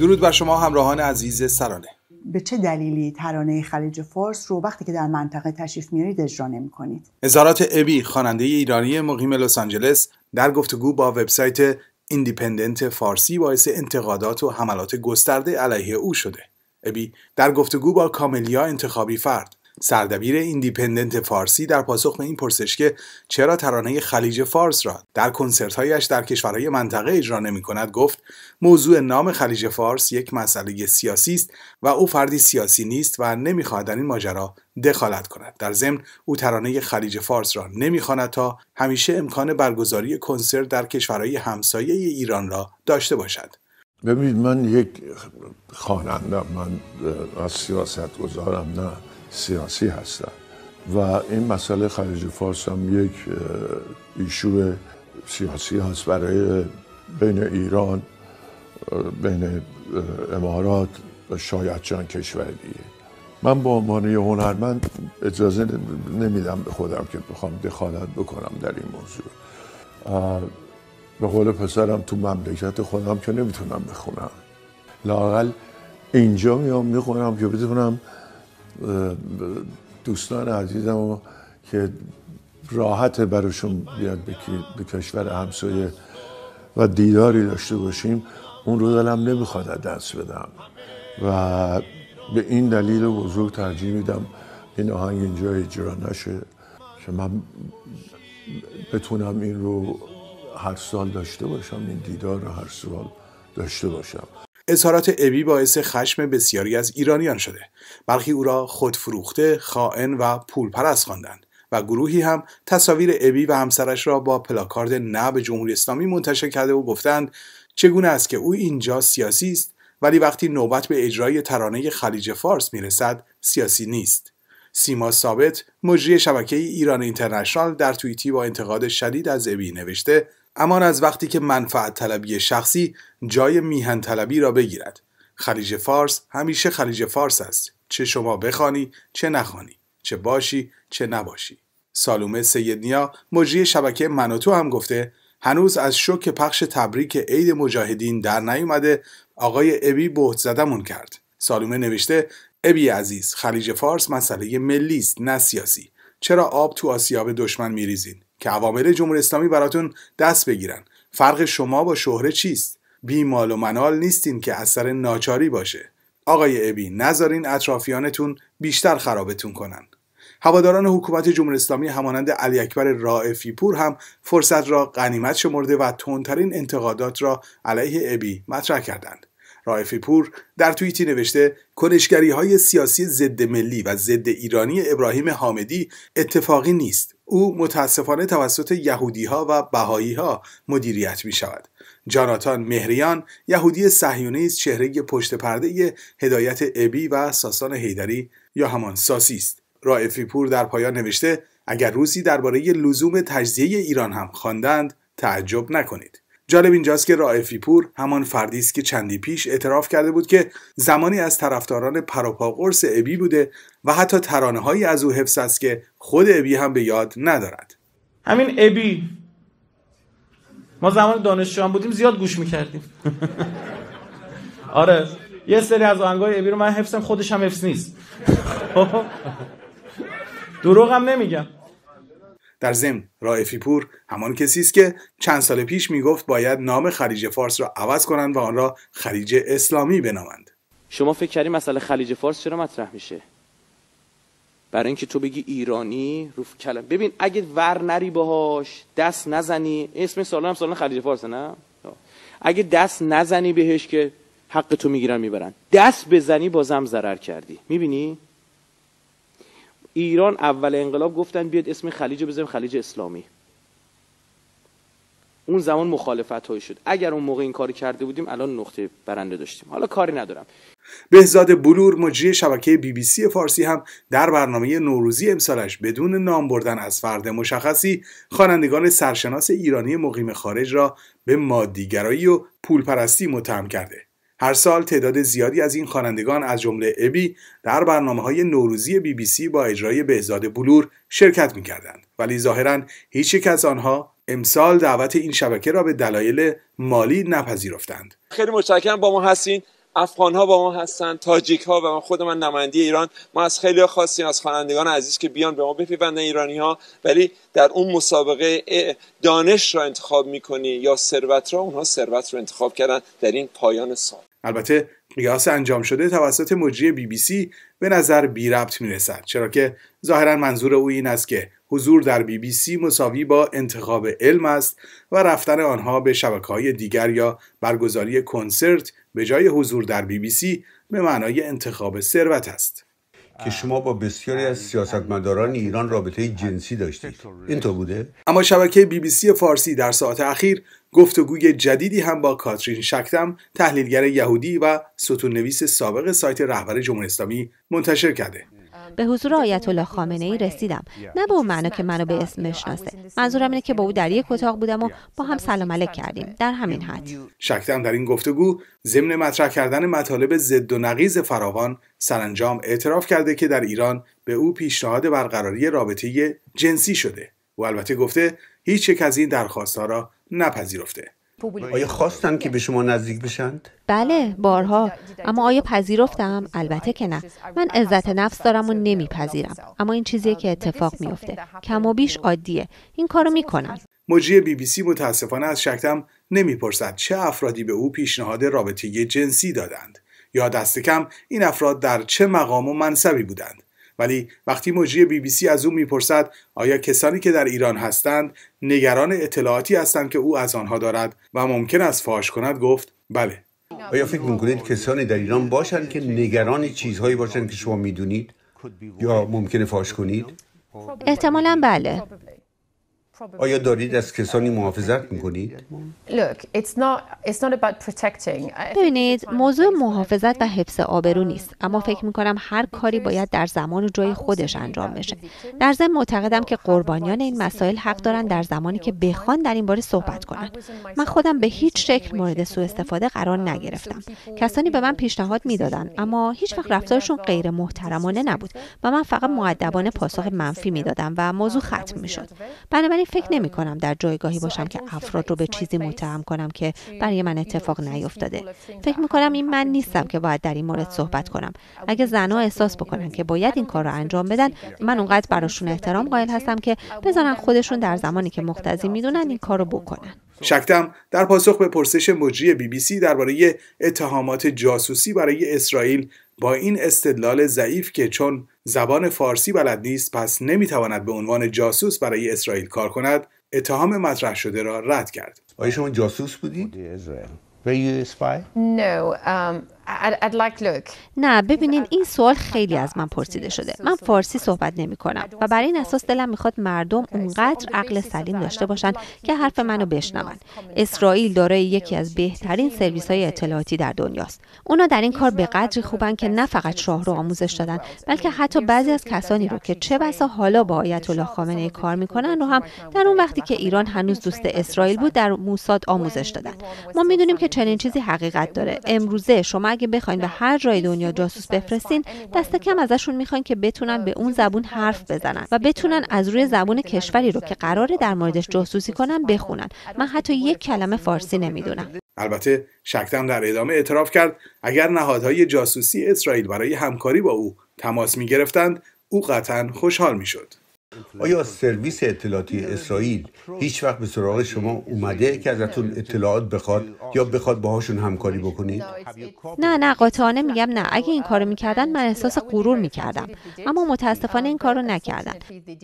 درود بر شما همراهان عزیز سرانه به چه دلیلی ترانه خلیج فارس رو وقتی که در منطقه تشریف میارید اجرا نمیکنید نظارات ابی خواننده ایرانی مقیم لس آنجلس در گفتگو با وبسایت ایندیپندنت فارسی باعث انتقادات و حملات گسترده علیه او شده ابی در گفتگو با کاملیا انتخابی فرد سردبیر ایندیپندنت فارسی در پاسخ به این پرسش که چرا ترانه خلیج فارس را در کنسرت‌هایش در کشورهای منطقه اجرا نمی‌کند گفت موضوع نام خلیج فارس یک مسئله سیاسی است و او فردی سیاسی نیست و نمی‌خواهد در این ماجرا دخالت کند در ضمن او ترانه خلیج فارس را نمی‌خواند تا همیشه امکان برگزاری کنسرت در کشورهای همسایه ایران را داشته باشد ببین من یک خواننده من از سیاست گذارم نه سیاسی هستن و این مسئله خلیج فارس هم یک ایشو سیاسی هست برای بین ایران بین امارات و شاید چند کشور دیگه من با عنوان هنرمند اجازه نمیدم به خودم که بخوام دخالت بکنم در این موضوع به قول پسرم تو مملکت خودم که نمیتونم بخونم لاقل اینجا میام میخونم که بتونم دوستان عزیزم که راحت براشون بیاد به کشور همسایه و دیداری داشته باشیم اون رو دلم نمیخواد دست بدم و به این دلیل و بزرگ ترجیح میدم این آهنگ اینجا اجرا نشه که من بتونم این رو هر سال داشته باشم این دیدار رو هر سال داشته باشم اظهارات ابی باعث خشم بسیاری از ایرانیان شده برخی او را خودفروخته خائن و پولپرست خواندند و گروهی هم تصاویر ابی و همسرش را با پلاکارد نه به جمهوری اسلامی منتشر کرده و گفتند چگونه است که او اینجا سیاسی است ولی وقتی نوبت به اجرای ترانه خلیج فارس میرسد سیاسی نیست سیما ثابت مجری شبکه ایران اینترنشنال در توییتی با انتقاد شدید از ابی نوشته امان از وقتی که منفعت طلبی شخصی جای میهن طلبی را بگیرد خلیج فارس همیشه خلیج فارس است چه شما بخوانی چه نخوانی چه باشی چه نباشی سالومه سیدنیا مجری شبکه منوتو هم گفته هنوز از شوک پخش تبریک عید مجاهدین در نیومده آقای ابی بهت زدمون کرد سالومه نوشته ابی عزیز خلیج فارس مسئله ملی است نه سیاسی چرا آب تو آسیاب دشمن میریزین که عوامل جمهوری اسلامی براتون دست بگیرن فرق شما با شهره چیست بی مال و منال نیستین که اثر ناچاری باشه آقای ابی نذارین اطرافیانتون بیشتر خرابتون کنن هواداران حکومت جمهوری اسلامی همانند علی اکبر رائفی پور هم فرصت را غنیمت شمرده و تندترین انتقادات را علیه ابی مطرح کردند رایفی پور در توییتی نوشته کنشگری های سیاسی ضد ملی و ضد ایرانی ابراهیم حامدی اتفاقی نیست او متاسفانه توسط یهودی ها و بهایی ها مدیریت می شود جاناتان مهریان یهودی صهیونیست چهره پشت پرده هدایت ابی و ساسان هیدری یا همان ساسی است رائفی پور در پایان نوشته اگر روزی درباره لزوم تجزیه ایران هم خواندند تعجب نکنید جالب اینجاست که رائفی پور همان فردی است که چندی پیش اعتراف کرده بود که زمانی از طرفداران پروپا قرص ابی بوده و حتی ترانه هایی از او حفظ است که خود ابی هم به یاد ندارد همین ابی ما زمان دانشجو بودیم زیاد گوش میکردیم آره یه سری از آهنگای ابی رو من حفظم خودش هم حفظ نیست خب. دروغ هم نمیگم در ضمن رائفی پور همان کسی است که چند سال پیش میگفت باید نام خلیج فارس را عوض کنند و آن را خلیج اسلامی بنامند شما فکر کردی مسئله خلیج فارس چرا مطرح میشه برای اینکه تو بگی ایرانی رو کلم ببین اگه ور نری باهاش دست نزنی اسم سالن هم سالن خلیج فارس نه اگه دست نزنی بهش که حق تو میگیرن میبرن دست بزنی بازم ضرر کردی میبینی ایران اول انقلاب گفتن بیاد اسم خلیج بزنیم خلیج اسلامی اون زمان مخالفت شد اگر اون موقع این کار کرده بودیم الان نقطه برنده داشتیم حالا کاری ندارم بهزاد بلور مجری شبکه بی بی سی فارسی هم در برنامه نوروزی امسالش بدون نام بردن از فرد مشخصی خوانندگان سرشناس ایرانی مقیم خارج را به مادیگرایی و پولپرستی متهم کرده هر سال تعداد زیادی از این خوانندگان از جمله ابی در برنامه های نوروزی بی بی سی با اجرای بهزاد بلور شرکت می کردند ولی ظاهرا هیچ یک از آنها امسال دعوت این شبکه را به دلایل مالی نپذیرفتند خیلی متشکرم با ما هستین افغان ها با ما هستن تاجیک ها و من خود من نماینده ایران ما از خیلی خواستیم از خوانندگان عزیز که بیان به ما بپیوندن ایرانی ها ولی در اون مسابقه دانش را انتخاب میکنی یا ثروت را اونها ثروت رو انتخاب کردن در این پایان سال البته قیاس انجام شده توسط مجری بی بی سی به نظر بی ربط می رسد چرا که ظاهرا منظور او این است که حضور در بی بی سی مساوی با انتخاب علم است و رفتن آنها به شبکه های دیگر یا برگزاری کنسرت به جای حضور در بی بی سی به معنای انتخاب ثروت است که شما با بسیاری از سیاستمداران ایران رابطه جنسی داشتید اینطور بوده اما شبکه بی بی سی فارسی در ساعت اخیر گفتگوی جدیدی هم با کاترین شکتم تحلیلگر یهودی و ستون نویس سابق سایت رهبر جمهوری اسلامی منتشر کرده به حضور آیت الله خامنه ای رسیدم نه به اون معنا که منو به اسم بشناسه منظورم اینه که با او در یک اتاق بودم و با هم سلام علیک کردیم در همین حد شکتم در این گفتگو ضمن مطرح کردن مطالب ضد و نقیض فراوان سرانجام اعتراف کرده که در ایران به او پیشنهاد برقراری رابطه جنسی شده و البته گفته هیچ یک از این را نپذیرفته آیا خواستن که به شما نزدیک بشند؟ بله بارها اما آیا پذیرفتم؟ البته که نه من عزت نفس دارم و نمیپذیرم اما این چیزیه که اتفاق میفته کم و بیش عادیه این کارو میکنن مجری بی بی سی متاسفانه از شکتم نمیپرسد چه افرادی به او پیشنهاد رابطه جنسی دادند یا دست کم این افراد در چه مقام و منصبی بودند ولی وقتی مجری بی بی سی از او میپرسد آیا کسانی که در ایران هستند نگران اطلاعاتی هستند که او از آنها دارد و ممکن است فاش کند گفت بله آیا فکر میکنید کسانی در ایران باشند که نگران چیزهایی باشند که شما میدونید یا ممکنه فاش کنید احتمالا بله آیا دارید از کسانی محافظت میکنید؟ ببینید موضوع محافظت و حفظ آبرو نیست اما uh, فکر میکنم هر کاری باید در زمان و جای خودش انجام بشه در ضمن معتقدم که قربانیان این مسائل حق دارن در زمانی که بخوان در این باره صحبت uh, کنند. من خودم به هیچ شکل مورد سوء استفاده قرار um, نگرفتم کسانی به من پیشنهاد میدادن اما هیچ وقت رفتارشون غیر محترمانه نبود و من فقط معدبانه پاسخ منفی میدادم و um, موضوع ختم میشد بنابراین فکر نمی کنم در جایگاهی باشم که افراد رو به چیزی متهم کنم که برای من اتفاق نیفتاده فکر می کنم این من نیستم که باید در این مورد um, صحبت کنم اگه زنها احساس بکنن که باید این کار رو انجام بدن من اونقدر براشون احترام قائل هستم که بذارن خودشون در زمانی که مقتضی میدونن این کار رو بکنن شکتم در پاسخ به پرسش مجری بی بی سی درباره اتهامات جاسوسی برای اسرائیل با این استدلال ضعیف که چون زبان فارسی بلد نیست پس نمیتواند به عنوان جاسوس برای اسرائیل کار کند اتهام مطرح شده را رد کرد آیا شما جاسوس بودید؟ نه ببینین این سوال خیلی از من پرسیده شده من فارسی صحبت نمی کنم و برای این اساس دلم میخواد مردم اونقدر عقل سلیم داشته باشن که حرف منو بشنون اسرائیل دارای یکی از بهترین سرویس های اطلاعاتی در دنیاست اونا در این کار به قدری خوبن که نه فقط شاه رو آموزش دادن بلکه حتی بعضی از کسانی رو که چه بسا حالا با آیت الله خامنه کار میکنن رو هم در اون وقتی که ایران هنوز دوست اسرائیل بود در موساد آموزش دادن ما میدونیم که چنین چیزی حقیقت داره امروزه شما اگه بخواین به هر جای دنیا جاسوس بفرستین دست کم ازشون میخواین که بتونن به اون زبون حرف بزنن و بتونن از روی زبون کشوری رو که قراره در موردش جاسوسی کنن بخونن من حتی یک کلمه فارسی نمیدونم البته شکتم در ادامه اعتراف کرد اگر نهادهای جاسوسی اسرائیل برای همکاری با او تماس میگرفتند او قطعا خوشحال میشد. آیا سرویس اطلاعاتی اسرائیل هیچ وقت به سراغ شما اومده که ازتون اطلاعات بخواد یا بخواد باهاشون همکاری بکنید؟ نه نه قاطعانه میگم نه اگه این کارو میکردن من احساس غرور میکردم اما متاسفانه این کارو نکردن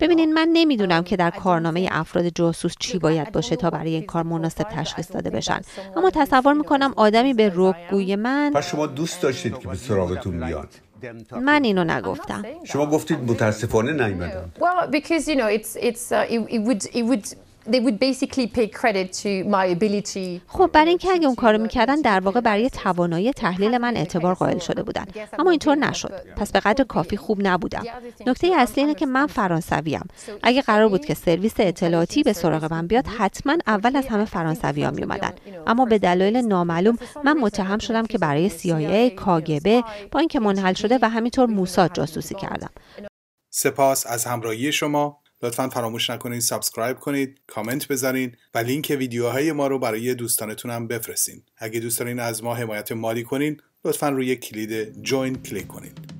ببینین من نمیدونم که در کارنامه افراد جاسوس چی باید باشه تا برای این کار مناسب تشخیص داده بشن اما تصور میکنم آدمی به گوی من پس شما دوست داشتید که به سراغتون بیاد من اینو نگفتم شما گفتید متاسفانه نیومدن خب برای اینکه اگه اون کارو میکردن در واقع برای توانایی تحلیل من اعتبار قائل شده بودن اما اینطور نشد پس به قدر کافی خوب نبودم نکته اصلی اینه که من فرانسویم اگه قرار بود که سرویس اطلاعاتی به سراغ من بیاد حتما اول از همه فرانسوی ها می اومدن اما به دلایل نامعلوم من متهم شدم که برای CIA کاگبه با اینکه منحل شده و همینطور موساد جاسوسی کردم سپاس از همراهی شما لطفا فراموش نکنید سابسکرایب کنید کامنت بذارین و لینک ویدیوهای ما رو برای دوستانتون هم بفرستین اگه دوست از ما حمایت مالی کنین لطفا روی کلید جوین کلیک کنید